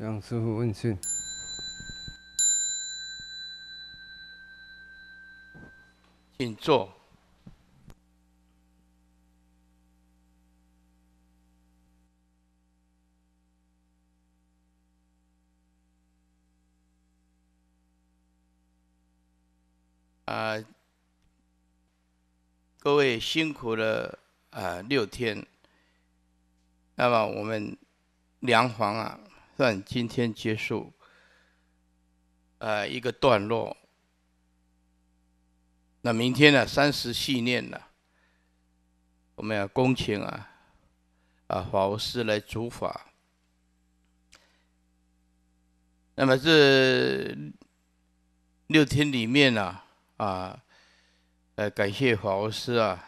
杨师傅问讯，请坐。啊，各位辛苦了啊！六天，那么我们梁房啊。算今天结束，呃，一个段落。那明天呢？三十系念呢？我们要恭请啊，啊，法务师来主法。那么这六天里面呢，啊，呃，感谢法务师啊，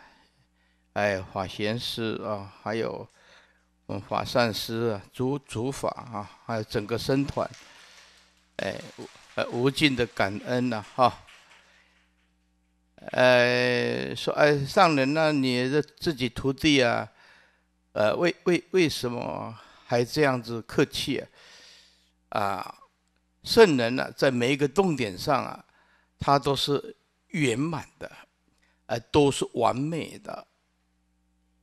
哎，法贤师啊，还有。法善师啊，主主法啊，还有整个僧团，哎，无呃无尽的感恩呐，哈。呃，说哎上人呐，你的自己徒弟啊，呃，为为为什么还这样子客气啊？啊，圣人呢，在每一个动点上啊，他都是圆满的，呃，都是完美的。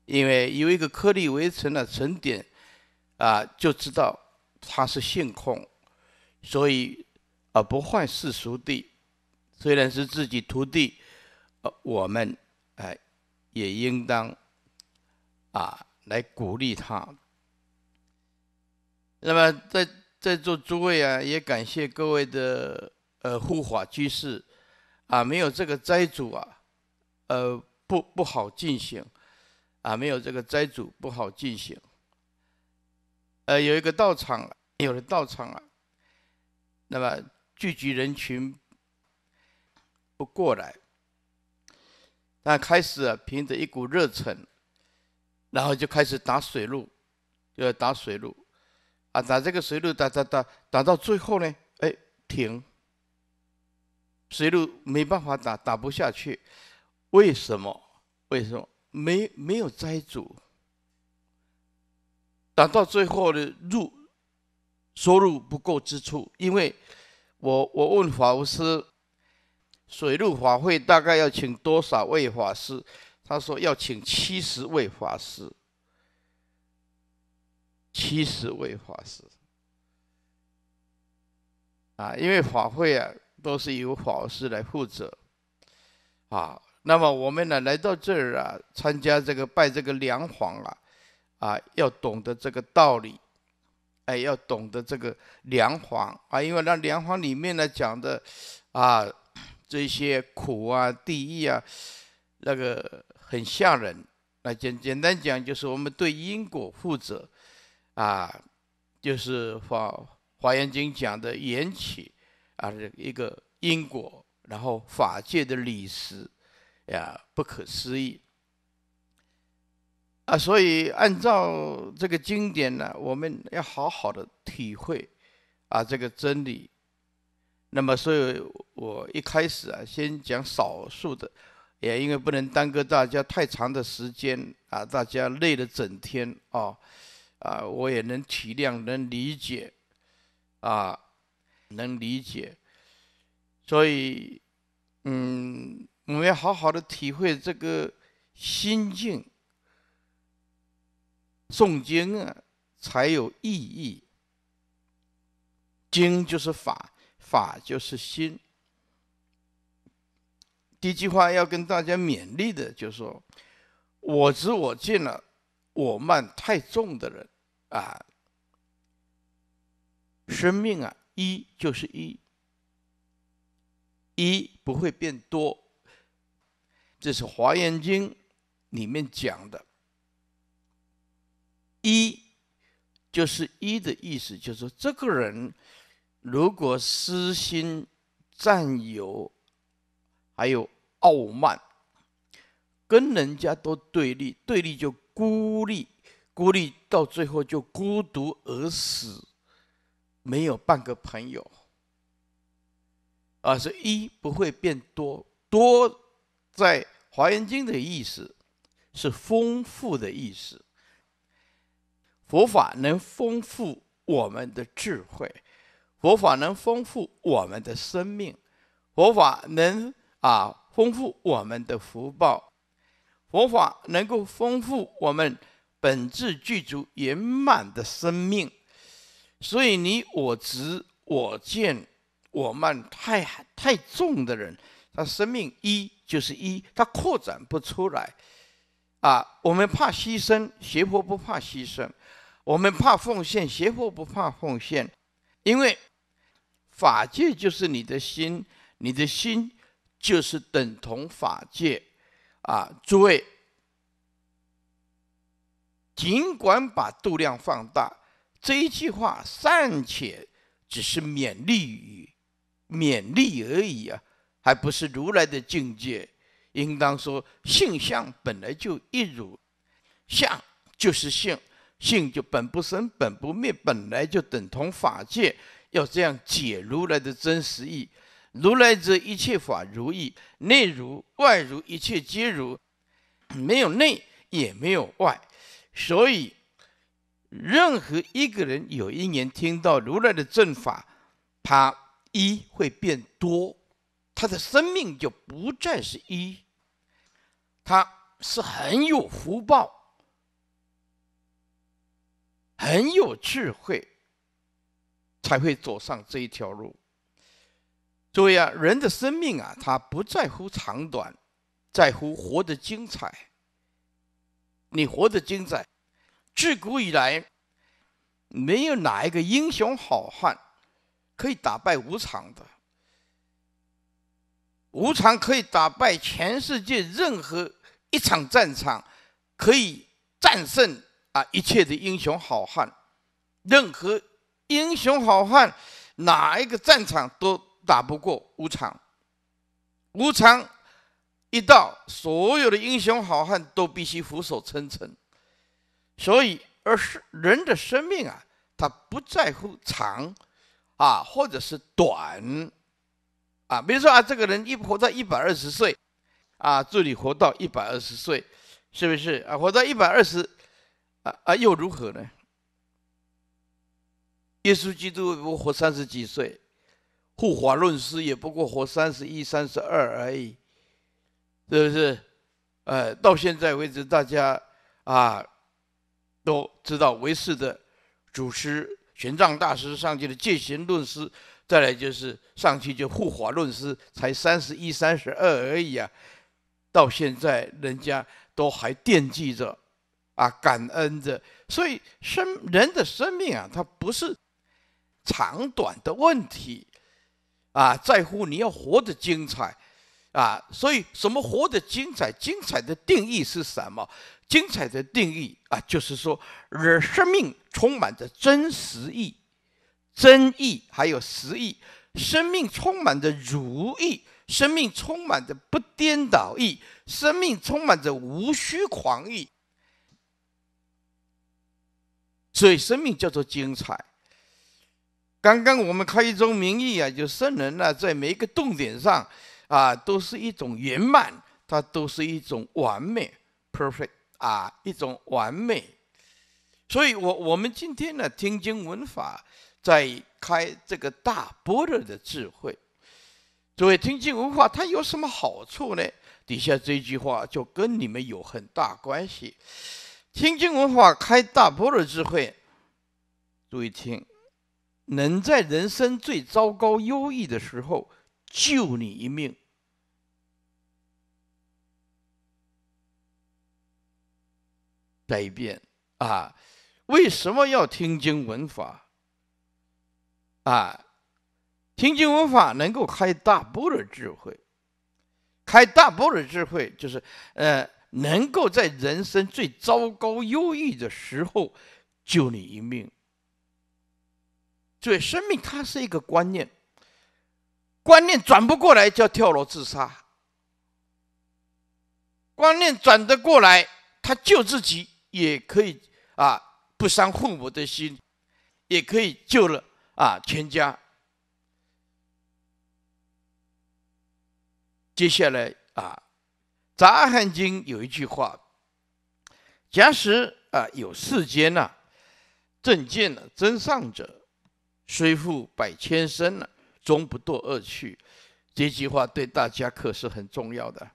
因为有一个颗粒围成了沉淀，啊，就知道它是性空，所以啊，不坏世俗地，虽然是自己徒弟，呃，我们哎也应当啊来鼓励他。那么在在座诸位啊，也感谢各位的呃护法居士，啊，没有这个斋主啊，呃，不不好进行。啊，没有这个斋主不好进行。呃，有一个道场，有人道场啊，那么聚集人群不过来，那开始凭着一股热忱，然后就开始打水路，呃，打水路，啊，打这个水路，打打打打到最后呢，哎，停，水路没办法打，打不下去，为什么？为什么？没没有斋主，打到最后的入收入不够之处，因为我我问法务师，水陆法会大概要请多少位法师？他说要请七十位法师，七十位法师，啊，因为法会啊都是由法师来负责，啊。那么我们呢，来到这儿啊，参加这个拜这个梁皇啊，啊，要懂得这个道理，哎，要懂得这个梁皇啊，因为那梁皇里面呢讲的，啊，这些苦啊、地狱啊，那个很吓人。那简简单讲，就是我们对因果负责，啊，就是华华严经讲的缘起啊，一个因果，然后法界的理实。呀，不可思议啊！所以按照这个经典呢，我们要好好的体会啊这个真理。那么，所以我一开始啊，先讲少数的，也因为不能耽搁大家太长的时间啊，大家累了整天啊，啊，我也能体谅，能理解啊，能理解。所以，嗯。我们要好好的体会这个心境。诵经啊，才有意义。经就是法，法就是心。第一句话要跟大家勉励的，就是说：我执我见了，我慢太重的人，啊，生命啊，一就是一，一不会变多。这是《华严经》里面讲的，一就是一的意思，就是这个人如果私心占有，还有傲慢，跟人家都对立，对立就孤立，孤立到最后就孤独而死，没有半个朋友。啊，是一不会变多，多。在《华严经》的意思是丰富的意思。佛法能丰富我们的智慧，佛法能丰富我们的生命，佛法能啊丰富我们的福报，佛法能够丰富我们本质具足圆满的生命。所以，你我执、我见、我慢太太重的人，他生命一。就是一，它扩展不出来，啊，我们怕牺牲，邪佛不怕牺牲；我们怕奉献，邪佛不怕奉献。因为法界就是你的心，你的心就是等同法界，啊，诸位，尽管把度量放大，这一句话暂且只是勉励语，勉励而已啊。还不是如来的境界，应当说性相本来就一如，相就是性，性就本不生本不灭，本来就等同法界。要这样解如来的真实意，如来者一切法如意，内如外如一切皆如，没有内也没有外，所以任何一个人有一年听到如来的正法，他一会变多。他的生命就不再是一，他是很有福报，很有智慧，才会走上这一条路。注意啊，人的生命啊，他不在乎长短，在乎活得精彩。你活得精彩，自古以来，没有哪一个英雄好汉可以打败无常的。无常可以打败全世界任何一场战场，可以战胜啊一切的英雄好汉，任何英雄好汉哪一个战场都打不过无常。无常一到，所有的英雄好汉都必须俯首称臣。所以，而是人的生命啊，他不在乎长啊，或者是短。啊，比如说啊，这个人一活到一百二十岁，啊，祝你活到一百二十岁，是不是啊？活到一百二十，啊啊，又如何呢？耶稣基督不活三十几岁，护法论师也不过活三十一、三十二而已，是不是？呃，到现在为止，大家啊都知道，为师的祖师玄奘大师上界的戒行论师。再来就是上去就护法论师才三十一三十二而已啊，到现在人家都还惦记着，啊感恩着，所以生人的生命啊，它不是长短的问题，啊在乎你要活得精彩，啊所以什么活得精彩？精彩的定义是什么？精彩的定义啊，就是说人生命充满着真实意。真意，还有实意，生命充满着如意，生命充满着不颠倒意，生命充满着无需狂意。所以，生命叫做精彩。刚刚我们开宗明义啊，就圣人呢，在每一个动点上啊，都是一种圆满，它都是一种完美 （perfect） 啊，一种完美。所以我我们今天呢，听经闻法。在开这个大波罗的智慧，作位听经闻法，它有什么好处呢？底下这句话就跟你们有很大关系。听经闻法开大波的智慧，注意听，能在人生最糟糕、忧郁的时候救你一命。一变啊！为什么要听经闻法？啊，听经闻法能够开大波的智慧，开大波的智慧就是呃，能够在人生最糟糕、忧郁的时候救你一命。所以，生命它是一个观念，观念转不过来叫跳楼自杀，观念转得过来，他救自己也可以啊，不伤父母的心，也可以救了。啊，全家。接下来啊，《杂汉经》有一句话：“假使啊有世间呐，正见呢真上者，虽复百千生呢，终不堕恶趣。”这句话对大家可是很重要的。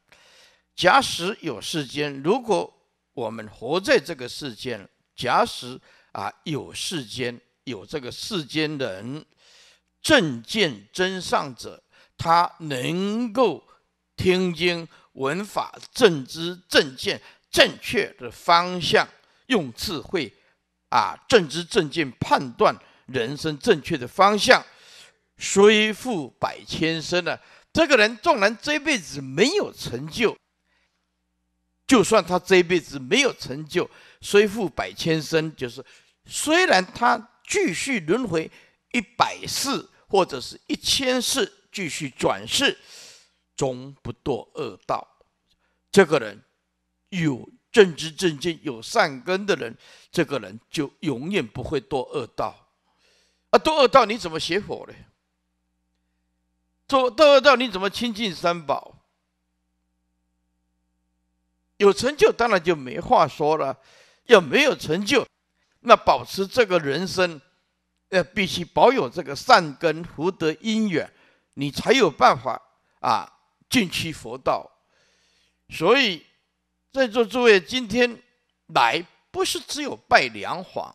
假使有世间，如果我们活在这个世间，假使啊有世间。有这个世间人正见真上者，他能够听经闻法正知正见正确的方向用智慧啊正知正见判断人生正确的方向，虽富百千身呢，这个人纵然这辈子没有成就，就算他这辈子没有成就，虽富百千身，就是虽然他。继续轮回一百世或者是一千世，继续转世，终不堕恶道。这个人有正知正见、有善根的人，这个人就永远不会堕恶道。啊，堕恶道你怎么写佛呢？堕堕恶道你怎么亲近三宝？有成就当然就没话说了，要没有成就。那保持这个人生，呃，必须保有这个善根福德因缘，你才有办法啊，进去佛道。所以，在座诸位今天来不是只有拜良皇，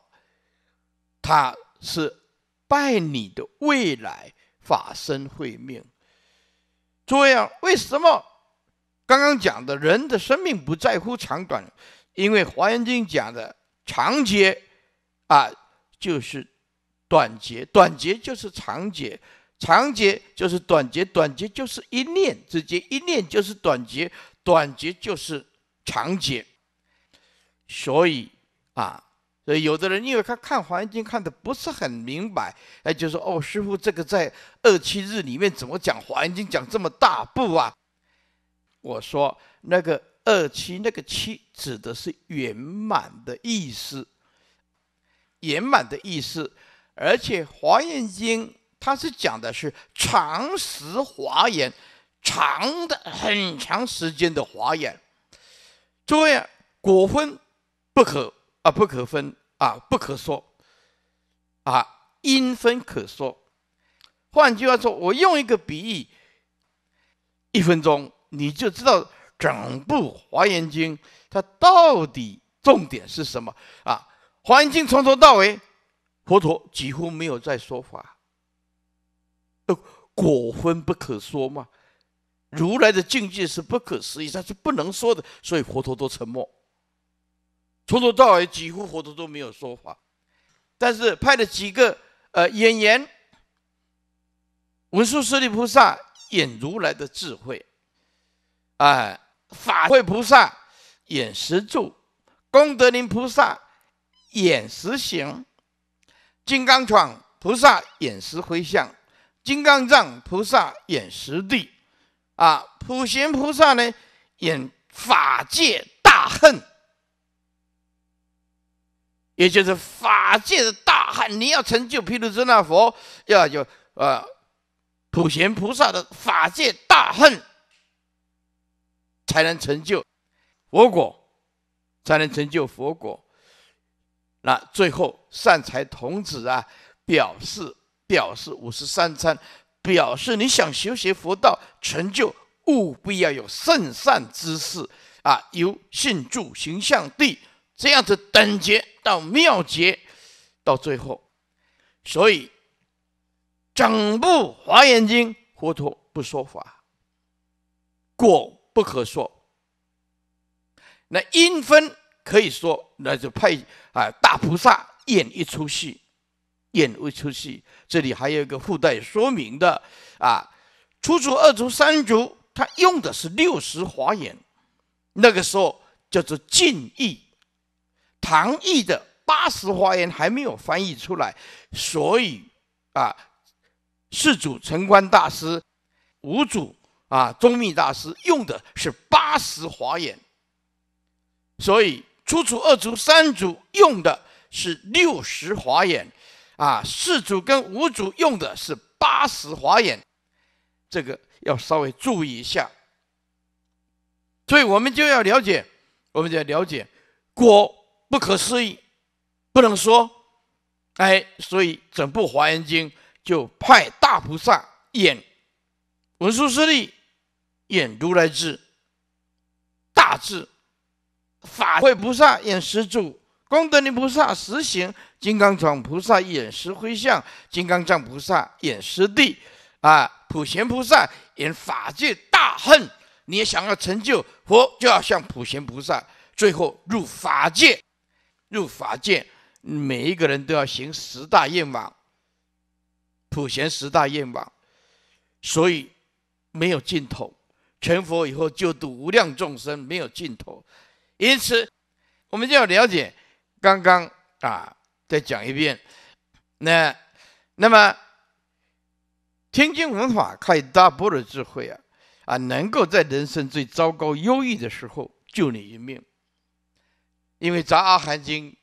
他是拜你的未来法身慧命。诸位啊，为什么刚刚讲的人的生命不在乎长短？因为华严经讲的长劫。啊，就是短节，短节就是长节，长节就是短节，短节就是一念之间，一念就是短节，短节就是长节。所以啊，所以有的人因为他看《环境看的不是很明白，哎，就说：“哦，师傅，这个在二七日里面怎么讲《环境讲这么大步啊？”我说：“那个二七，那个七指的是圆满的意思。”圆满的意思，而且《华严经》它是讲的是长时华严，长的很长时间的华严，诸位，果分不可啊，不可分啊，不可说啊，因分可说。换句话说，我用一个比喻，一分钟你就知道整部《华严经》它到底重点是什么啊。环境从头到尾，佛陀几乎没有在说法。果分不可说嘛，如来的境界是不可思议，他是不能说的，所以佛陀都沉默。从头到尾几乎佛陀都没有说法，但是派了几个呃演员，文殊师利菩萨演如来的智慧，哎，法会菩萨演十住，功德林菩萨。眼识行，金刚闯菩萨眼识回向，金刚藏菩萨眼识地，啊，普贤菩萨呢，眼法界大恨，也就是法界的大恨。你要成就毗卢遮那佛，要有啊，普贤菩萨的法界大恨，才能成就佛果，才能成就佛果。那最后善财童子啊，表示表示五十三参，表示你想修习佛道成就，务必要有圣善之事啊，由信住行向地这样子等劫到妙劫，到最后，所以整部华严经佛陀不说法，果不可说，那因分。可以说，那就派啊大菩萨演一出戏，演一出戏。这里还有一个附带说明的啊，初祖、二祖、三祖，他用的是六十华严，那个时候叫做晋译，唐译的八十华严还没有翻译出来，所以啊，四祖成观大师、五祖啊宗密大师用的是八十华严，所以。初祖、二祖、三祖用的是六十华严，啊，四祖跟五祖用的是八十华严，这个要稍微注意一下。所以我们就要了解，我们就要了解，果不可思议，不能说，哎，所以整部华严经就派大菩萨演文殊师利演如来智大智。法会菩萨演施主，功德林菩萨实行金刚藏菩萨演石灰像，金刚藏菩萨演师地，啊，普贤菩萨演法界大恨。你想要成就佛，就要向普贤菩萨，最后入法界。入法界，每一个人都要行十大愿望，普贤十大愿望，所以没有尽头。成佛以后就度无量众生，没有尽头。因此，我们就要了解，刚刚啊，再讲一遍，那那么，天经文法开大波的智慧啊，啊，能够在人生最糟糕、忧郁的时候救你一命。因为咱阿含经，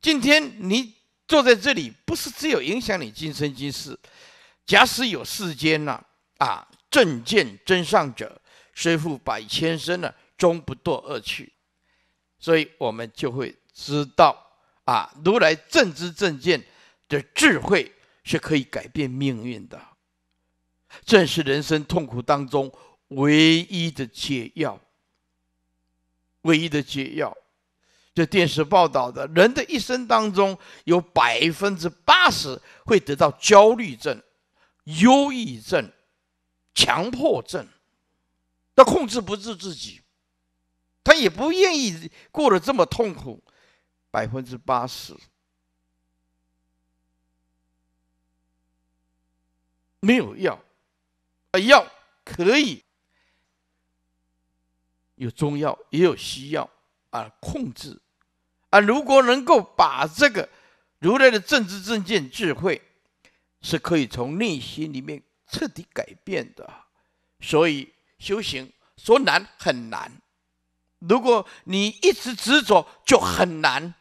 今天你坐在这里，不是只有影响你今生今世。假使有世间呐，啊，正见真上者，虽复百千生呢，终不堕恶趣。所以我们就会知道啊，如来正知正见的智慧是可以改变命运的，正是人生痛苦当中唯一的解药，唯一的解药。这电视报道的人的一生当中，有百分之八十会得到焦虑症、忧郁症、强迫症，他控制不住自己。他也不愿意过得这么痛苦，百分之八十没有药，啊，药可以有中药，也有西药啊，控制啊。如果能够把这个如来的政治正见智慧，是可以从内心里面彻底改变的。所以修行说难很难。如果你一直执着，就很难。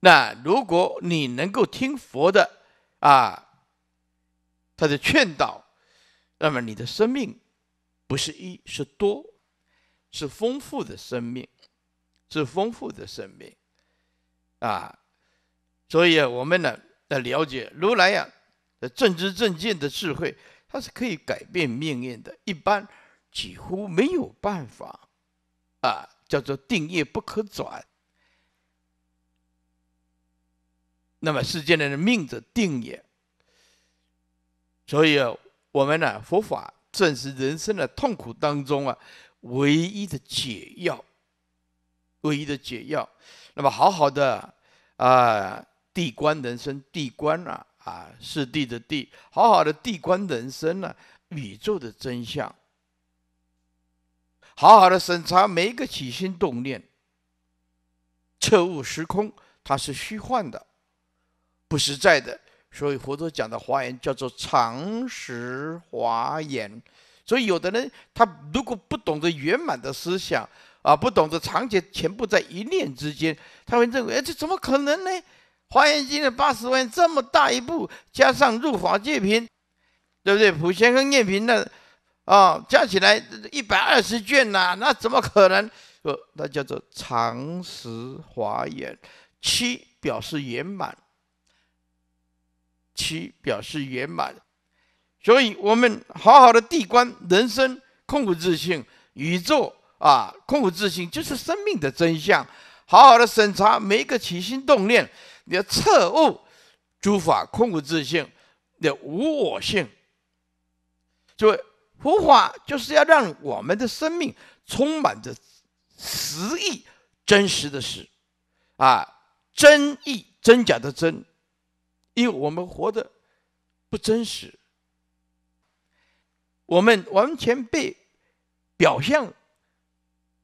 那如果你能够听佛的啊，他的劝导，那么你的生命不是一是多，是丰富的生命，是丰富的生命，啊，所以啊，我们呢要了解如来呀的政治政见的智慧，它是可以改变命运的。一般几乎没有办法。啊，叫做定业不可转。那么世间人的命者定也，所以啊，我们呢，佛法正是人生的痛苦当中啊，唯一的解药，唯一的解药。那么好好的啊，地观人生，地观啊，啊，是地的地，好好的地观人生啊，宇宙的真相。好好的审查每一个起心动念，彻悟时空，它是虚幻的，不实在的。所以佛陀讲的华严叫做常识华严。所以有的人他如果不懂得圆满的思想啊，不懂得常劫全部在一念之间，他会认为哎这怎么可能呢？华严经的八十万这么大一部，加上入法界品，对不对？普贤跟念平那。啊，加起来一百二十卷呐，那怎么可能？呃，那叫做常识华严。七表示圆满，七表示圆满。所以我们好好的地观人生空无自性，宇宙啊，空无自性就是生命的真相。好好的审查每一个起心动念，你要彻悟诸法空无自性，的无我性，就。佛法就是要让我们的生命充满着实意、真实的实，啊，真意、真假的真，因为我们活得不真实，我们完全被表象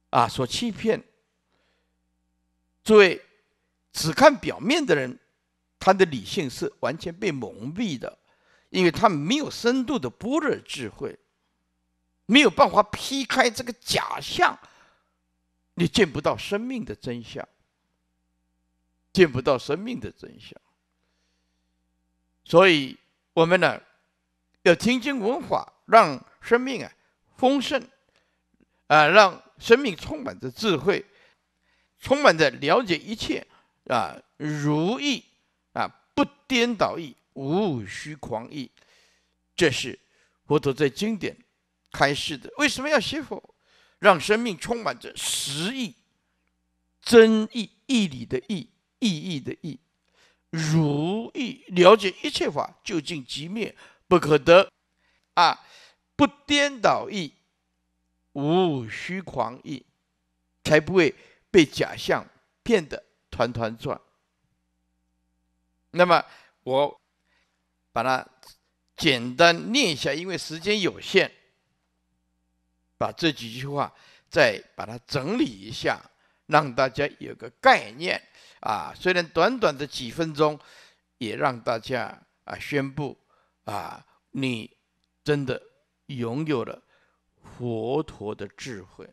啊所欺骗。作为只看表面的人，他的理性是完全被蒙蔽的，因为他没有深度的般若智慧。没有办法劈开这个假象，你见不到生命的真相，见不到生命的真相。所以，我们呢要听经闻法，让生命啊丰盛啊，让生命充满着智慧，充满着了解一切啊如意啊，不颠倒意，无虚狂意。这是佛陀在经典。开示的，为什么要学佛？让生命充满着实意、真意、义理的意、意义的意、如意，了解一切法究竟即灭不可得啊！不颠倒意，无虚狂意，才不会被假象骗得团团转。那么我把它简单念一下，因为时间有限。把这几句话再把它整理一下，让大家有个概念啊。虽然短短的几分钟，也让大家啊宣布啊，你真的拥有了佛陀的智慧。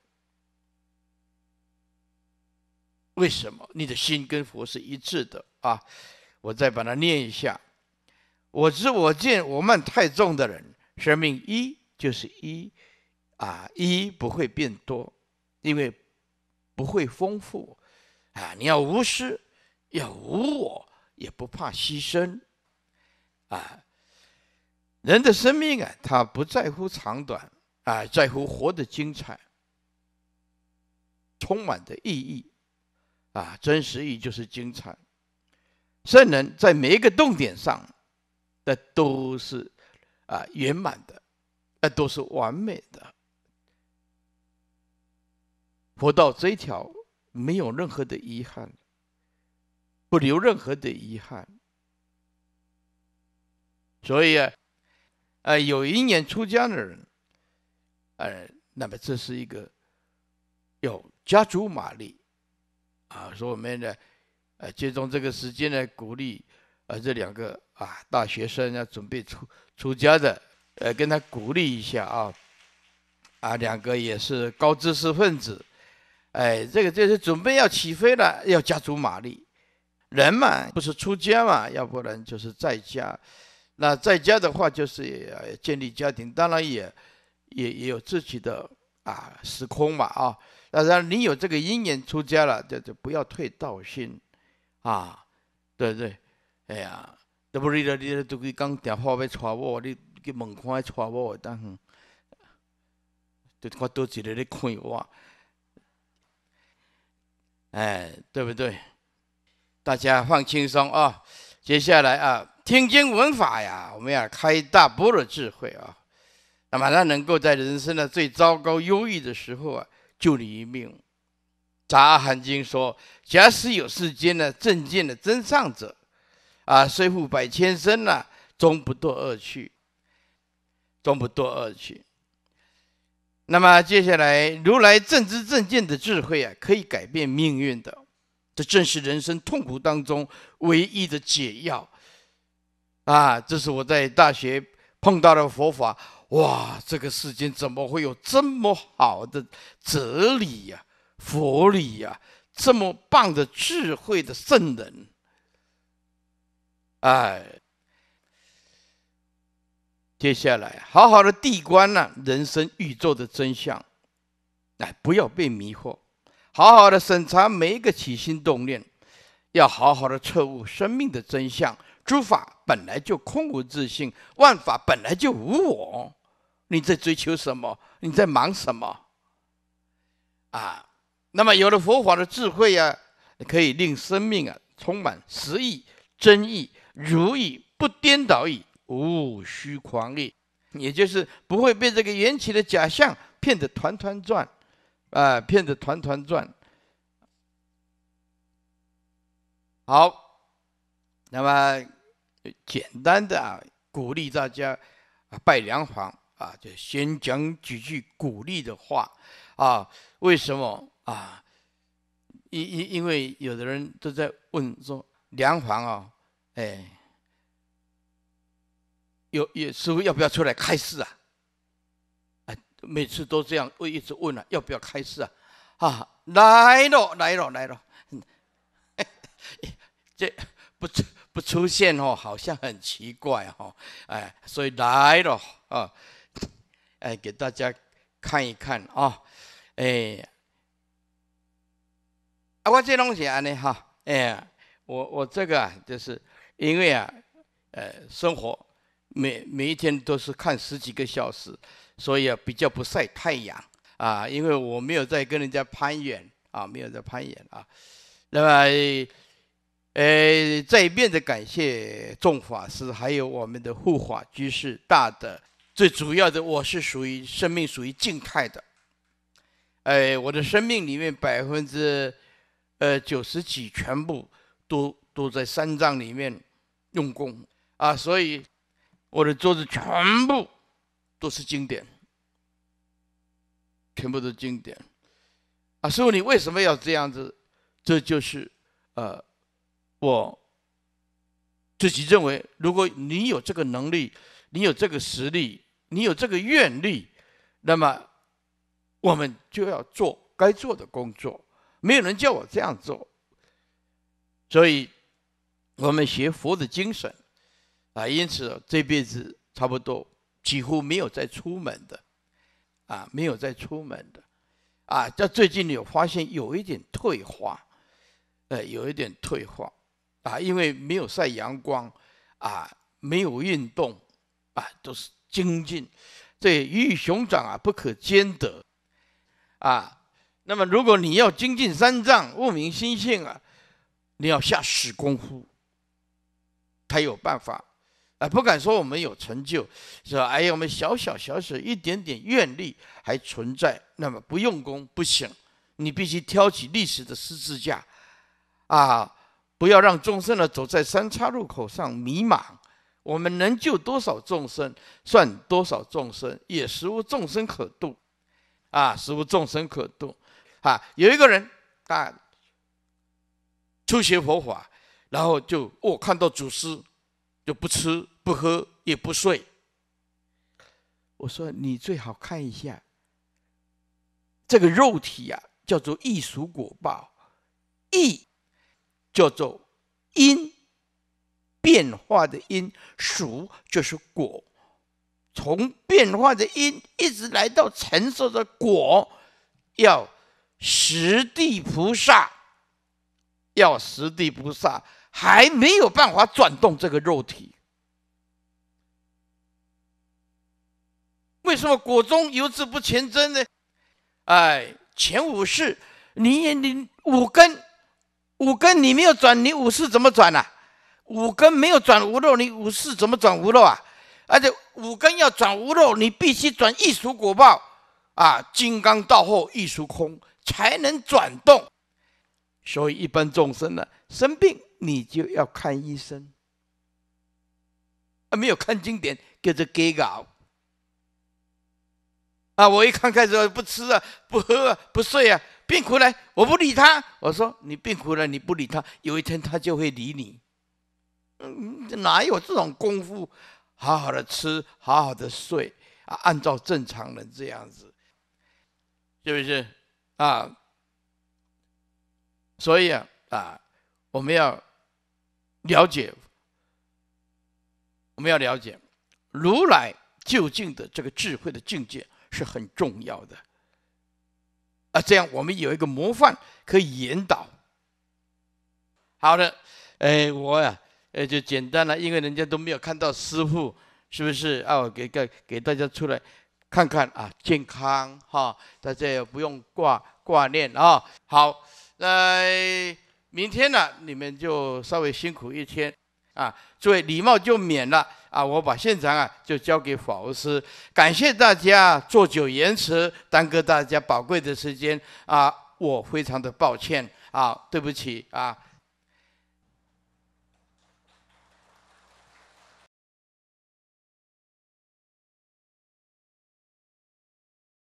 为什么？你的心跟佛是一致的啊！我再把它念一下：我知我见我慢太重的人，生命一就是一。啊，一不会变多，因为不会丰富。啊，你要无私，要无我，也不怕牺牲。啊，人的生命啊，他不在乎长短，啊，在乎活得精彩，充满着意义。啊，真实意就是精彩。圣人在每一个动点上，那都是啊圆满的，那都是完美的。活到这一条没有任何的遗憾，不留任何的遗憾。所以啊，呃，有一年出家的人，呃，那么这是一个有家族马力啊，所以，我们呢，呃，借着这个时间呢，鼓励啊这两个啊大学生要准备出出家的，呃，跟他鼓励一下啊，啊，两个也是高知识分子。哎，这个就是准备要起飞了，要加足马力。人嘛，不是出家嘛，要不然就是在家。那在家的话，就是建立家庭，当然也也也有自己的啊时空嘛啊。当然，你有这个因缘出家了，就就不要退道心啊，对对？哎呀，都不理了，你都给刚电话被传我，你给猛框来传我，等下就看多里的空看我。哎，对不对？大家放轻松啊！接下来啊，听经闻法呀，我们要开大波的智慧啊，那么他能够在人生的最糟糕忧郁的时候啊，救你一命。杂阿含经说：假使有世间呢，正见的真上者啊，虽复百千生呢，终不堕恶趣，终不堕恶趣。那么接下来，如来正知正见的智慧啊，可以改变命运的。这正是人生痛苦当中唯一的解药啊！这是我在大学碰到的佛法。哇，这个世间怎么会有这么好的哲理呀、佛理呀？这么棒的智慧的圣人，哎。接下来，好好的地观呐，人生宇宙的真相，哎，不要被迷惑，好好的审查每一个起心动念，要好好的彻悟生命的真相。诸法本来就空无自性，万法本来就无我。你在追求什么？你在忙什么？啊，那么有了佛法的智慧呀，可以令生命啊充满实意、真意、如意，不颠倒意。无需狂力，也就是不会被这个缘起的假象骗得团团转，啊，骗得团团转。好，那么简单的啊，鼓励大家啊，拜梁皇啊，就先讲几句鼓励的话啊。为什么啊？因因因为有的人都在问说梁皇啊，哎。有也师傅要不要出来开示啊？哎，每次都这样，我一直问啊，要不要开示啊？啊，来了，来了，来了，这不不出现哦，好像很奇怪哦，哎，所以来了啊，哎，给大家看一看啊，哎，啊，我这东西啊，呢哈，哎，我我这个啊，就是因为啊，呃，生活。每每一天都是看十几个小时，所以啊比较不晒太阳啊，因为我没有在跟人家攀援啊，没有在攀援啊。那么，呃，在一面的感谢众法师，还有我们的护法居士大的最主要的，我是属于生命属于静态的。哎，我的生命里面百分之呃九十几全部都都在三藏里面用功啊，所以。我的桌子全部都是经典，全部都是经典。啊，师傅，你为什么要这样子？这就是呃，我自己认为，如果你有这个能力，你有这个实力，你有这个愿力，那么我们就要做该做的工作。没有人叫我这样做，所以我们学佛的精神。啊，因此这辈子差不多几乎没有再出门的，啊，没有再出门的，啊，这最近有发现有一点退化，呃，有一点退化，啊，因为没有晒阳光，啊，没有运动，啊，都是精进，这鱼与熊掌啊不可兼得，啊，那么如果你要精进三藏悟明心性啊，你要下死功夫，才有办法。啊，不敢说我们有成就，是吧？哎呀，我们小小小小一点点愿力还存在，那么不用功不行，你必须挑起历史的十字架，啊！不要让众生呢走在三岔路口上迷茫。我们能救多少众生，算多少众生，也实无众生可度，啊，实无众生可度，啊！有一个人啊，初学佛法，然后就哦，看到祖师就不吃。不喝也不睡，我说你最好看一下，这个肉体呀，叫做“易熟果报”，“易”叫做因，变化的因，“熟”就是果，从变化的因一直来到承受的果，要十地菩萨，要十地菩萨还没有办法转动这个肉体。为什么果中油子不全真呢？哎，前五世，你你五根，五根你没有转，你五世怎么转呢？五根没有转无漏，你五世怎么转无漏啊？而且五根要转无漏，你必须转一属果报啊，金刚到后一属空才能转动。所以一般众生呢，生病你就要看医生，没有看经典，跟着给搞。啊！我一看开始不吃啊，不喝，啊，不睡啊，病苦来，我不理他。我说：“你病苦了，你不理他，有一天他就会理你。”嗯，哪有这种功夫？好好的吃，好好的睡啊，按照正常人这样子，是不是？啊，所以啊啊，我们要了解，我们要了解如来究竟的这个智慧的境界。是很重要的啊，这样我们有一个模范可以引导。好的，哎，我呀，呃，就简单了，因为人家都没有看到师傅，是不是啊？我给给给大家出来看看啊，健康哈，大家也不用挂挂念啊。好，呃，明天呢，你们就稍微辛苦一天啊。作为礼貌就免了。啊，我把现场啊就交给法务司。感谢大家做久延迟，耽搁大家宝贵的时间啊，我非常的抱歉啊，对不起啊。